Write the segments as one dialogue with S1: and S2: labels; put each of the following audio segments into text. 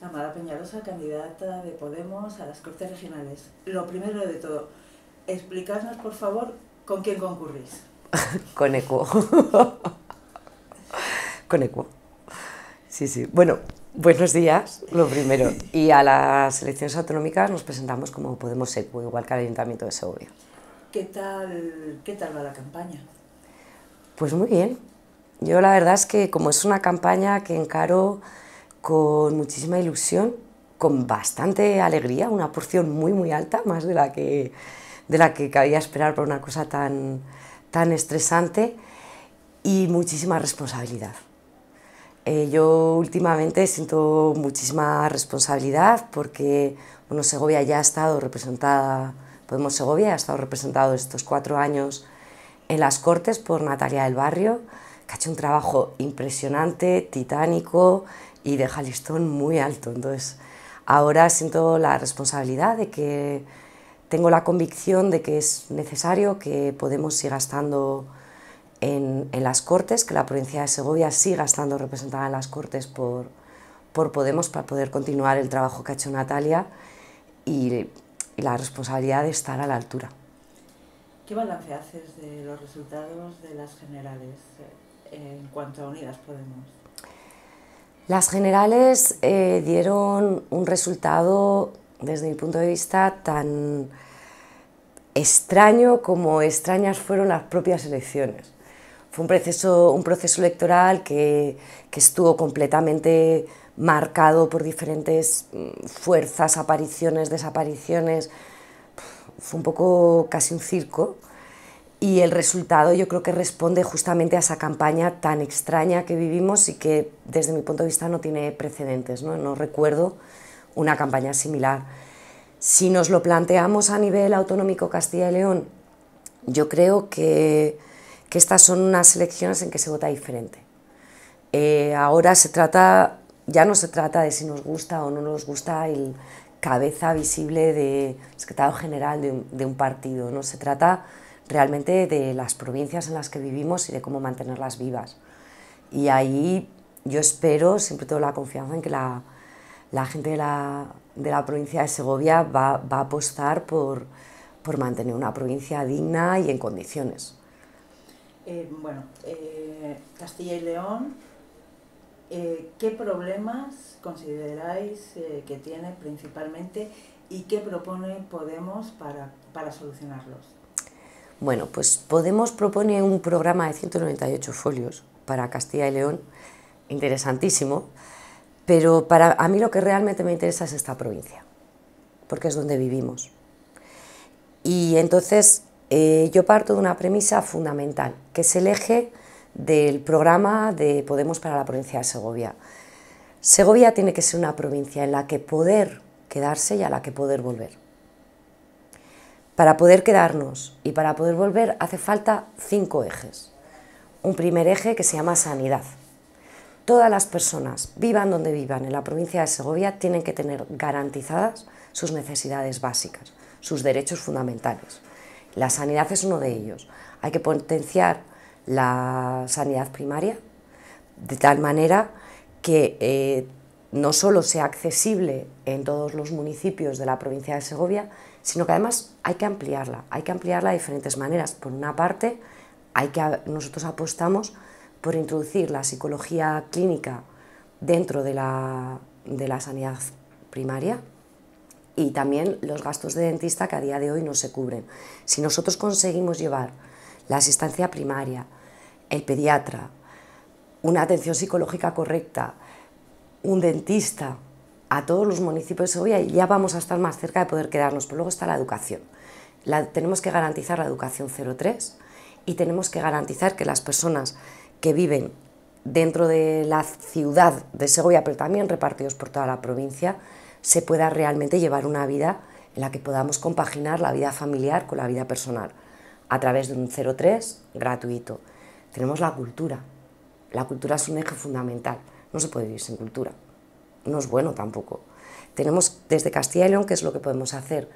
S1: Amada Peñarosa, candidata de Podemos a las Cortes Regionales. Lo primero de todo, explícanos por favor con quién concurrís.
S2: con Ecuo. con Ecuo. Sí, sí. Bueno, buenos días, lo primero. Y a las elecciones autonómicas nos presentamos como Podemos Ecuo, igual que al Ayuntamiento de Segovia.
S1: ¿Qué tal, qué tal va la campaña?
S2: Pues muy bien. Yo la verdad es que como es una campaña que encaro con muchísima ilusión, con bastante alegría, una porción muy muy alta, más de la que, de la que cabía esperar por una cosa tan, estresante y muchísima responsabilidad. Eh, yo últimamente siento muchísima responsabilidad porque bueno, Segovia ya ha estado representada, Podemos Segovia ha estado representado estos cuatro años en las Cortes por Natalia del Barrio, que ha hecho un trabajo impresionante, titánico, y deja el listón muy alto. Entonces, ahora siento la responsabilidad de que tengo la convicción de que es necesario que Podemos siga gastando en, en, las Cortes, que la provincia de Segovia siga estando representada en las Cortes por, por Podemos para poder continuar el trabajo que ha hecho Natalia y la responsabilidad de estar a la altura.
S1: ¿Qué balance haces de los resultados de las generales eh, en cuanto a Unidas Podemos?
S2: Las generales eh, dieron un resultado, desde mi punto de vista, tan extraño como extrañas fueron las propias elecciones. Fue un proceso, un proceso electoral que estuvo completamente marcado por diferentes mm, fuerzas, apariciones, desapariciones. Fue un poco casi un circo y el resultado yo creo que responde justamente a esa campaña tan extraña que vivimos y que desde mi punto de vista no tiene precedentes, no, no recuerdo una campaña similar. Si nos lo planteamos a nivel autonómico Castilla y León, yo creo que, que estas son unas elecciones en que se vota diferente. Eh, ahora se trata, ya no se trata de si nos gusta o no nos gusta el cabeza visible de secretario general de un, partido, no se trata realmente de las provincias en las que vivimos y de cómo mantenerlas vivas. Y ahí yo espero, siempre tengo la confianza en que la, la gente de la, de la, provincia de Segovia va, va a apostar por, por, mantener una provincia digna y en condiciones.
S1: Eh, bueno, eh, Castilla y León, eh, ¿qué problemas consideráis que tiene principalmente y qué propone Podemos para, para solucionarlos?
S2: Bueno, pues Podemos propone un programa de 198 folios para Castilla y León, interesantísimo, pero para a mí lo que realmente me interesa es esta provincia, porque es donde vivimos. Y entonces eh, yo parto de una premisa fundamental, que es el eje del programa de Podemos para la provincia de Segovia. Segovia tiene que ser una provincia en la que poder quedarse y a la que poder volver. Para poder quedarnos y para poder volver hace falta cinco ejes. Un primer eje que se llama sanidad. Todas las personas, vivan donde vivan, en la provincia de Segovia, tienen que tener garantizadas sus necesidades básicas, sus derechos fundamentales. La sanidad es uno de ellos. Hay que potenciar la sanidad primaria de tal manera que eh, no solo sea accesible en todos los municipios de la provincia de Segovia, sino que además hay que ampliarla, hay que ampliarla de diferentes maneras. Por una parte, hay que, nosotros apostamos por introducir la psicología clínica dentro de la, de la sanidad primaria y también los gastos de dentista que a día de hoy no se cubren. Si nosotros conseguimos llevar la asistencia primaria, el pediatra, una atención psicológica correcta, un dentista, a todos los municipios de Segovia y ya vamos a estar más cerca de poder quedarnos. Pero luego está la educación. La, tenemos que garantizar la educación 03 y tenemos que garantizar que las personas que viven dentro de la ciudad de Segovia, pero también repartidos por toda la provincia, se pueda realmente llevar una vida en la que podamos compaginar la vida familiar con la vida personal a través de un 03 gratuito. Tenemos la cultura. La cultura es un eje fundamental. No se puede vivir sin cultura no es bueno tampoco. Tenemos desde Castilla y León, ¿qué es lo que podemos hacer?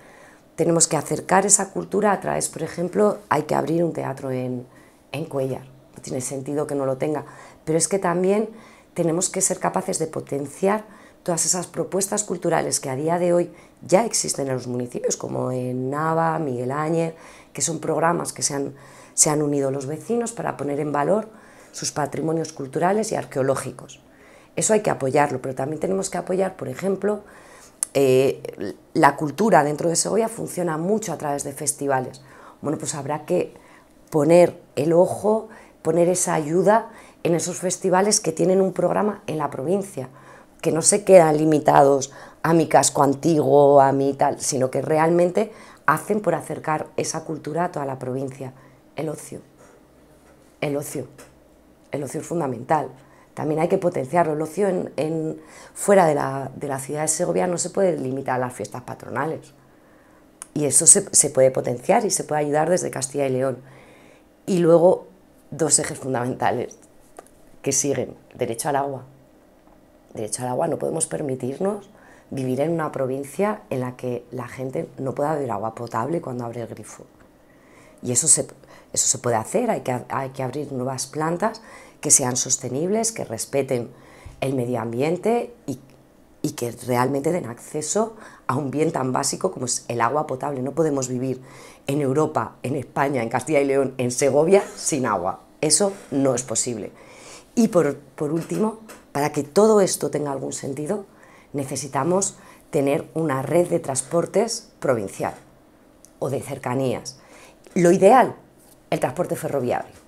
S2: Tenemos que acercar esa cultura a través, por ejemplo, hay que abrir un teatro en, en Cuellar. No tiene sentido que no lo tenga. Pero es que también tenemos que ser capaces de potenciar todas esas propuestas culturales que a día de hoy ya existen en los municipios, como en Nava, Miguel Áñez, que son programas que se han unido los vecinos para poner en valor sus patrimonios culturales y arqueológicos. Eso hay que apoyarlo, pero también tenemos que apoyar, por ejemplo, eh, la cultura dentro de Segovia funciona mucho a través de festivales. Bueno, pues habrá que poner el ojo, poner esa ayuda en esos festivales que tienen un programa en la provincia, que no se quedan limitados a mi casco antiguo, a mí tal, sino que realmente hacen por acercar esa cultura a toda la provincia. El ocio. El ocio. El ocio es fundamental también hay que potenciarlo. El ocio en, fuera de la, ciudad de Segovia no se puede limitar a las fiestas patronales. Y eso se, puede potenciar y se puede ayudar desde Castilla y León. Y luego dos ejes fundamentales que siguen. Derecho al agua. Derecho al agua. No podemos permitirnos vivir en una provincia en la que la gente no pueda beber agua potable cuando abre el grifo. Y eso se, eso se puede hacer, hay que abrir nuevas plantas que sean sostenibles, que respeten el medio ambiente y, que realmente den acceso a un bien tan básico como es el agua potable. No podemos vivir en Europa, en España, en Castilla y León, en Segovia sin agua. Eso no es posible. Y por, último, para que todo esto tenga algún sentido, necesitamos tener una red de transportes provincial o de cercanías. Lo ideal, el transporte ferroviario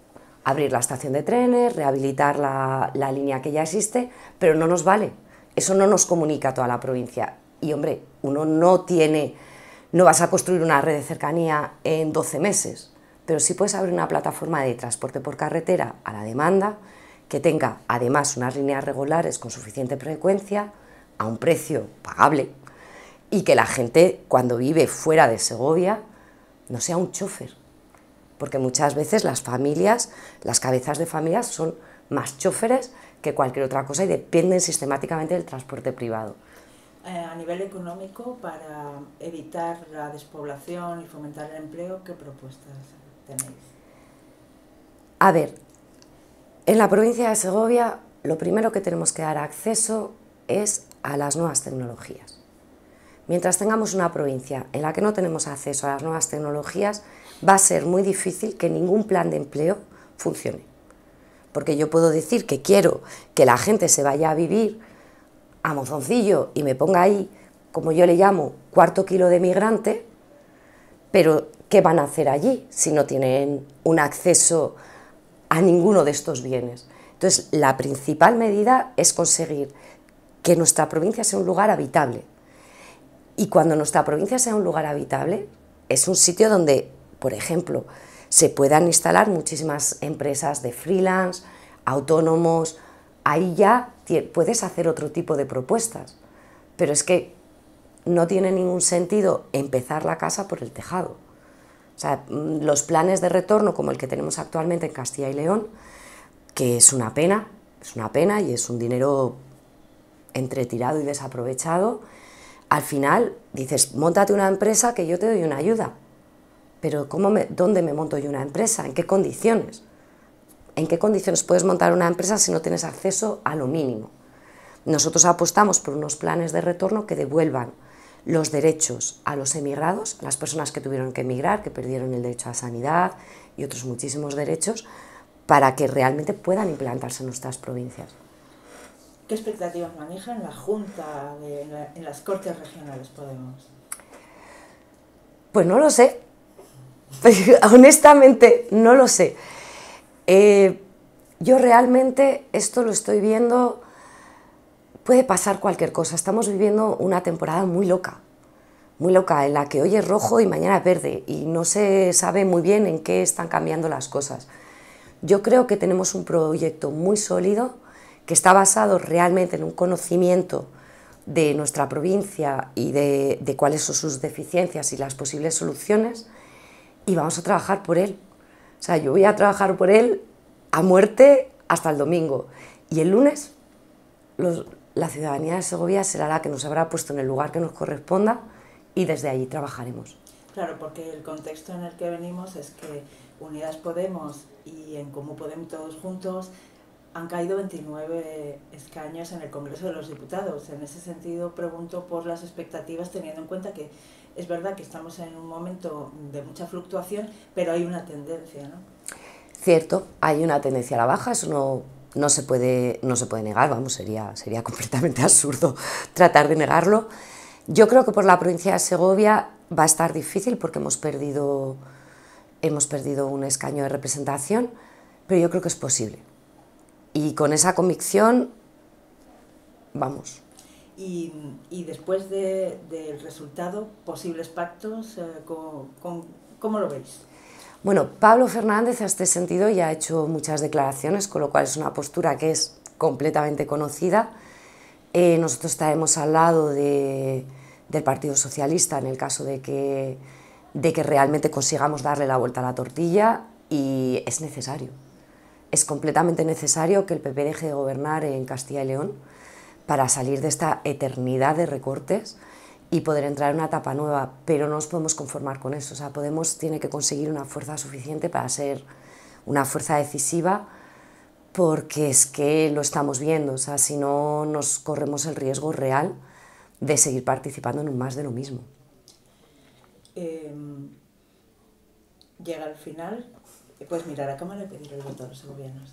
S2: abrir la estación de trenes, rehabilitar la, línea que ya existe, pero no nos vale. Eso no nos comunica a toda la provincia. Y hombre, uno no tiene, no vas a construir una red de cercanía en 12 meses, pero sí puedes abrir una plataforma de transporte por carretera a la demanda que tenga además unas líneas regulares con suficiente frecuencia, a un precio pagable, y que la gente cuando vive fuera de Segovia no sea un chofer, porque muchas veces las familias, las cabezas de familias son más chóferes que cualquier otra cosa y dependen sistemáticamente del transporte privado. Eh,
S1: a nivel económico, para evitar la despoblación y fomentar el empleo, ¿qué propuestas tenéis?
S2: A ver, en la provincia de Segovia lo primero que tenemos que dar acceso es a las nuevas tecnologías. Mientras tengamos una provincia en la que no tenemos acceso a las nuevas tecnologías, va a ser muy difícil que ningún plan de empleo funcione. Porque yo puedo decir que quiero que la gente se vaya a vivir a Mozoncillo y me ponga ahí, como yo le llamo, cuarto kilo de migrante, pero ¿qué van a hacer allí si no tienen un acceso a ninguno de estos bienes? Entonces, la principal medida es conseguir que nuestra provincia sea un lugar habitable, y cuando nuestra provincia sea un lugar habitable, es un sitio donde, por ejemplo, se puedan instalar muchísimas empresas de freelance, autónomos, ahí ya puedes hacer otro tipo de propuestas. Pero es que no tiene ningún sentido empezar la casa por el tejado. O sea, mm, los planes de retorno como el que tenemos actualmente en Castilla y León, que es una pena, es una pena y es un dinero entretirado y desaprovechado, al final dices, montate una empresa que yo te doy una ayuda. Pero ¿dónde me monto yo una empresa? ¿En qué condiciones? ¿En qué condiciones puedes montar una empresa si no tienes acceso a lo mínimo? Nosotros apostamos por unos planes de retorno que devuelvan los derechos a los emigrados, a las personas que tuvieron que emigrar, que perdieron el derecho a sanidad y otros muchísimos derechos, para que realmente puedan implantarse en nuestras provincias.
S1: ¿Qué expectativas maneja en la Junta, en, las Cortes Regionales Podemos?
S2: Pues no lo sé. Honestamente, no lo sé. Eh, yo realmente esto lo estoy viendo, puede pasar cualquier cosa. Estamos viviendo una temporada muy loca, muy loca, en la que hoy es rojo y mañana es verde, y no se sabe muy bien en qué están cambiando las cosas. Yo creo que tenemos un proyecto muy sólido que está basado realmente en un conocimiento de nuestra provincia y de, cuáles son sus deficiencias y las posibles soluciones y vamos a trabajar por él. O sea, yo voy a trabajar por él a muerte hasta el domingo y el lunes la ciudadanía de Segovia será la que nos habrá puesto en el lugar que nos corresponda y desde allí trabajaremos.
S1: Claro, porque el contexto en el que venimos es que Unidas Podemos y en Cómo Podemos todos juntos han caído 29 escaños en el Congreso de los Diputados. En ese sentido, pregunto por las expectativas, teniendo en cuenta que es verdad que estamos en un momento de mucha fluctuación, pero hay una tendencia, ¿no?
S2: Cierto, hay una tendencia a la baja, eso no, no, se, puede, no se puede negar, vamos, sería, sería completamente absurdo tratar de negarlo. Yo creo que por la provincia de Segovia va a estar difícil porque hemos perdido, hemos perdido un escaño de representación, pero yo creo que es posible y con esa convicción, vamos.
S1: Y, después del resultado, posibles pactos, eh, ¿cómo lo veis?
S2: Bueno, Pablo Fernández a este sentido ya ha hecho muchas declaraciones, con lo cual es una postura que es completamente conocida. Eh, nosotros estaremos al lado del Partido Socialista en el caso de que, de que realmente consigamos darle la vuelta a la tortilla y es necesario es completamente necesario que el PP deje de gobernar en Castilla y León para salir de esta eternidad de recortes y poder entrar en una etapa nueva, pero no nos podemos conformar con eso. O sea, Podemos tiene que conseguir una fuerza suficiente para ser una fuerza decisiva porque es que lo estamos viendo, o sea, si no nos corremos el riesgo real de seguir participando en un más de lo mismo.
S1: Em, llega al final, Puedes mirar a cámara y pedir el voto a los gobiernos.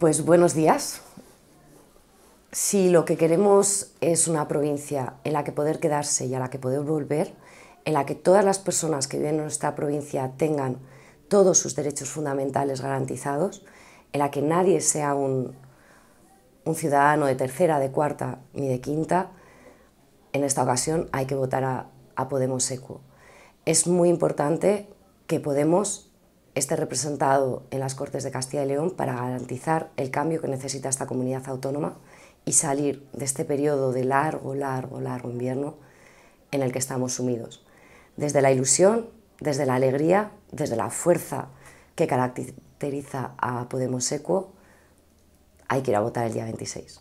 S2: Pues buenos días. Si lo que queremos es una provincia en la que poder quedarse y a la que poder volver, en la que todas las personas que viven en nuestra provincia tengan todos sus derechos fundamentales garantizados, en la que nadie sea un, un ciudadano de tercera, de cuarta ni de quinta, en esta ocasión hay que votar a, a Podemos Eco. Es muy importante que Podemos esté representado en las Cortes de Castilla y León para garantizar el cambio que necesita esta comunidad autónoma y salir de este periodo de largo, largo, largo invierno en el que estamos sumidos. Desde la ilusión, desde la alegría, desde la fuerza que caracteriza a Podemos Equo, hay que ir a votar el día 26.